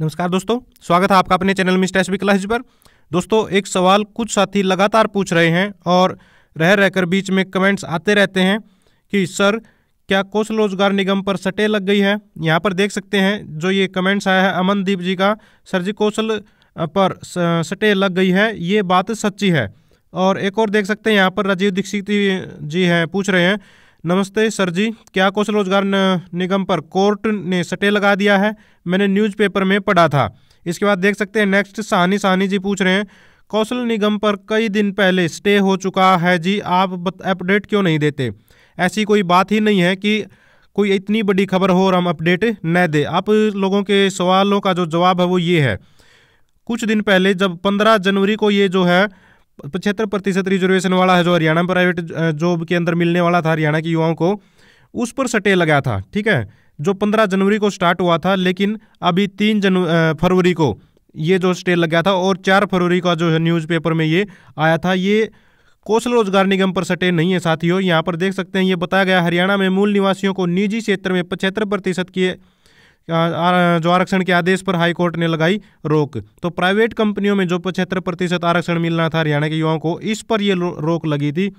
नमस्कार दोस्तों स्वागत है आपका अपने चैनल मिस्टर एस बी पर दोस्तों एक सवाल कुछ साथी लगातार पूछ रहे हैं और रह रहकर बीच में कमेंट्स आते रहते हैं कि सर क्या कौशल रोजगार निगम पर सटे लग गई है यहाँ पर देख सकते हैं जो ये कमेंट्स आया है अमनदीप जी का सर जी कौशल पर सटे लग गई है ये बात सच्ची है और एक और देख सकते हैं यहाँ पर राजीव दीक्षित जी हैं पूछ रहे हैं नमस्ते सर जी क्या कौशल रोजगार निगम पर कोर्ट ने सटे लगा दिया है मैंने न्यूज़पेपर में पढ़ा था इसके बाद देख सकते हैं नेक्स्ट साहनी साहनी जी पूछ रहे हैं कौशल निगम पर कई दिन पहले स्टे हो चुका है जी आप अपडेट क्यों नहीं देते ऐसी कोई बात ही नहीं है कि कोई इतनी बड़ी खबर हो और हम अपडेट न दे आप लोगों के सवालों का जो जवाब है वो ये है कुछ दिन पहले जब पंद्रह जनवरी को ये जो है पचहत्तर प्रतिशत रिजर्वेशन वाला है जो हरियाणा प्राइवेट जॉब के अंदर मिलने वाला था हरियाणा के युवाओं को उस पर सटे लगा था ठीक है जो पंद्रह जनवरी को स्टार्ट हुआ था लेकिन अभी तीन जन फरवरी को ये जो स्टे लगा था और चार फरवरी का जो है न्यूज़पेपर में ये आया था ये कौशल रोजगार निगम पर सटे नहीं है साथियों यहाँ पर देख सकते हैं ये बताया गया हरियाणा में मूल निवासियों को निजी क्षेत्र में पचहत्तर प्रतिशत के जो आरक्षण के आदेश पर हाईकोर्ट ने लगाई रोक तो प्राइवेट कंपनियों में जो पचहत्तर प्रतिशत आरक्षण मिलना था हरियाणा के युवाओं को इस पर यह रोक लगी थी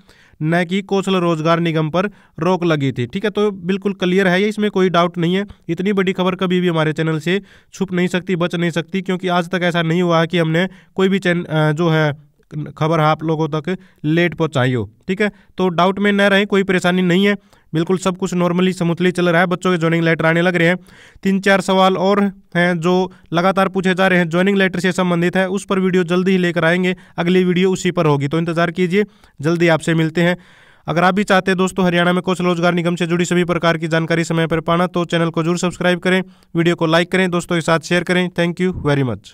न कि कौशल रोजगार निगम पर रोक लगी थी ठीक है तो बिल्कुल क्लियर है ये इसमें कोई डाउट नहीं है इतनी बड़ी खबर कभी भी हमारे चैनल से छुप नहीं सकती बच नहीं सकती क्योंकि आज तक ऐसा नहीं हुआ है कि हमने कोई भी चैन जो है खबर आप लोगों तक लेट पहुँचाई हो ठीक है तो डाउट में न रहें कोई परेशानी नहीं है बिल्कुल सब कुछ नॉर्मली समूथली चल रहा है बच्चों के ज्वाइनिंग लेटर आने लग रहे हैं तीन चार सवाल और हैं जो लगातार पूछे जा रहे हैं ज्वाइनिंग लेटर से संबंधित है उस पर वीडियो जल्दी ही लेकर आएंगे अगली वीडियो उसी पर होगी तो इंतज़ार कीजिए जल्दी आपसे मिलते हैं अगर आप भी चाहते हैं दोस्तों हरियाणा में कौशल रोजगार निगम से जुड़ी सभी प्रकार की जानकारी समय पर पाना तो चैनल को जरूर सब्सक्राइब करें वीडियो को लाइक करें दोस्तों के साथ शेयर करें थैंक यू वेरी मच